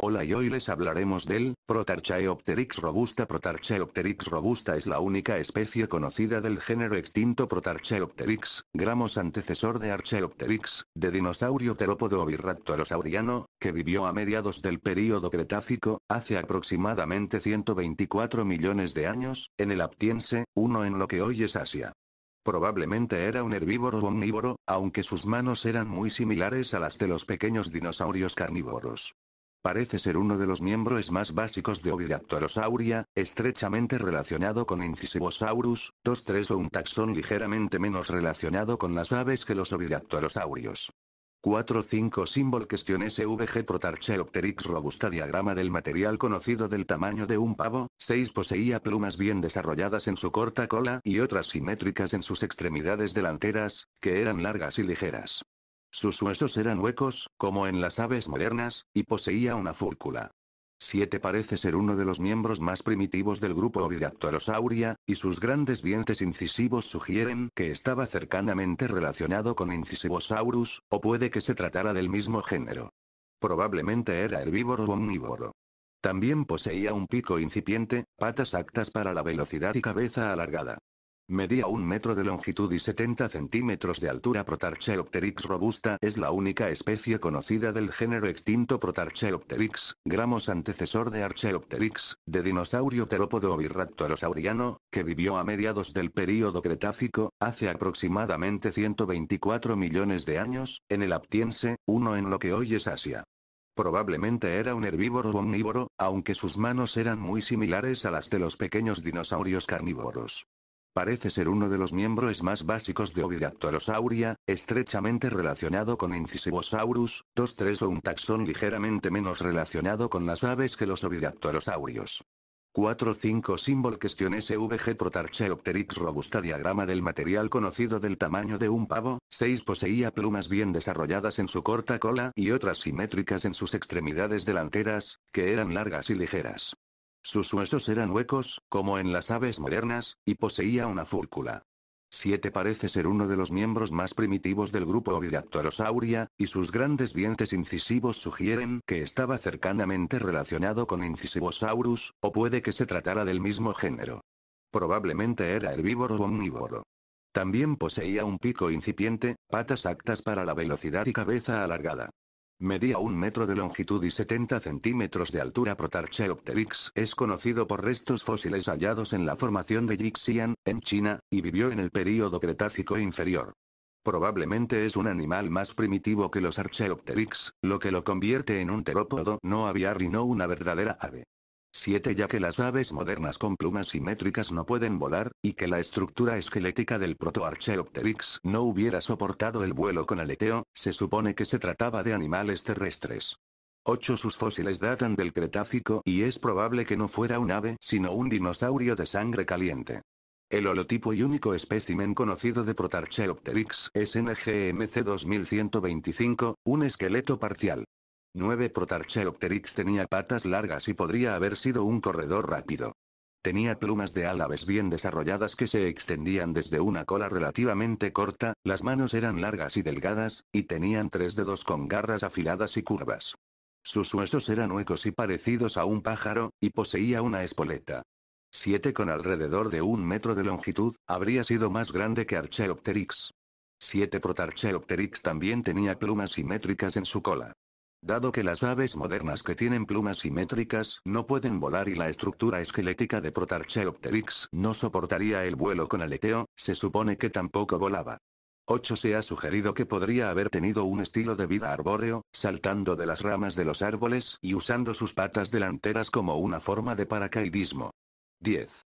Hola y hoy les hablaremos del Protarchaeopteryx robusta. Protarchaeopteryx robusta es la única especie conocida del género extinto Protarchaeopteryx, gramos antecesor de Archaeopteryx, de dinosaurio terópodo birraptorosauriano, que vivió a mediados del período Cretácico, hace aproximadamente 124 millones de años, en el Aptiense, uno en lo que hoy es Asia. Probablemente era un herbívoro omnívoro, aunque sus manos eran muy similares a las de los pequeños dinosaurios carnívoros. Parece ser uno de los miembros más básicos de Oviraptorosauria, estrechamente relacionado con Incisivosaurus, 2-3 o un taxón ligeramente menos relacionado con las aves que los Oviraptorosaurios. 4-5 símbolo Cuestión SVG Protarcheopteryx robusta Diagrama del material conocido del tamaño de un pavo, 6 poseía plumas bien desarrolladas en su corta cola y otras simétricas en sus extremidades delanteras, que eran largas y ligeras. Sus huesos eran huecos, como en las aves modernas, y poseía una fúrcula. 7 parece ser uno de los miembros más primitivos del grupo Oviraptorosauria, y sus grandes dientes incisivos sugieren que estaba cercanamente relacionado con Incisivosaurus, o puede que se tratara del mismo género. Probablemente era herbívoro o omnívoro. También poseía un pico incipiente, patas actas para la velocidad y cabeza alargada. Medía un metro de longitud y 70 centímetros de altura. Protarcheopteryx robusta es la única especie conocida del género extinto Protarcheopteryx, gramos antecesor de Archaeopteryx, de dinosaurio terópodo o que vivió a mediados del período Cretácico, hace aproximadamente 124 millones de años, en el Aptiense, uno en lo que hoy es Asia. Probablemente era un herbívoro omnívoro, aunque sus manos eran muy similares a las de los pequeños dinosaurios carnívoros. Parece ser uno de los miembros más básicos de Oviraptorosauria, estrechamente relacionado con Incisivosaurus, 2-3 o un taxón ligeramente menos relacionado con las aves que los Oviraptorosaurios. 4-5 símbolo cuestión SVG Protarchaeopteryx robusta diagrama del material conocido del tamaño de un pavo, 6 poseía plumas bien desarrolladas en su corta cola y otras simétricas en sus extremidades delanteras, que eran largas y ligeras. Sus huesos eran huecos, como en las aves modernas, y poseía una fúrcula. 7 parece ser uno de los miembros más primitivos del grupo Oviraptorosauria, y sus grandes dientes incisivos sugieren que estaba cercanamente relacionado con Incisivosaurus, o puede que se tratara del mismo género. Probablemente era herbívoro o omnívoro. También poseía un pico incipiente, patas actas para la velocidad y cabeza alargada. Medía un metro de longitud y 70 centímetros de altura. Protarchaeopteryx es conocido por restos fósiles hallados en la formación de Yixian, en China, y vivió en el período Cretácico inferior. Probablemente es un animal más primitivo que los Archaeopteryx, lo que lo convierte en un terópodo no aviar y no una verdadera ave. 7 ya que las aves modernas con plumas simétricas no pueden volar, y que la estructura esquelética del protoarchaeopteryx no hubiera soportado el vuelo con aleteo, se supone que se trataba de animales terrestres. 8. Sus fósiles datan del Cretácico y es probable que no fuera un ave sino un dinosaurio de sangre caliente. El holotipo y único espécimen conocido de Protoarchaeopteryx es NGMC 2125, un esqueleto parcial. 9. Protarchaeopteryx tenía patas largas y podría haber sido un corredor rápido. Tenía plumas de álaves bien desarrolladas que se extendían desde una cola relativamente corta, las manos eran largas y delgadas, y tenían tres dedos con garras afiladas y curvas. Sus huesos eran huecos y parecidos a un pájaro, y poseía una espoleta. 7 con alrededor de un metro de longitud, habría sido más grande que Archeopteryx. 7 Protarchaeopteryx también tenía plumas simétricas en su cola. Dado que las aves modernas que tienen plumas simétricas no pueden volar y la estructura esquelética de Protarchaeopteryx no soportaría el vuelo con aleteo, se supone que tampoco volaba. 8. Se ha sugerido que podría haber tenido un estilo de vida arbóreo, saltando de las ramas de los árboles y usando sus patas delanteras como una forma de paracaidismo. 10.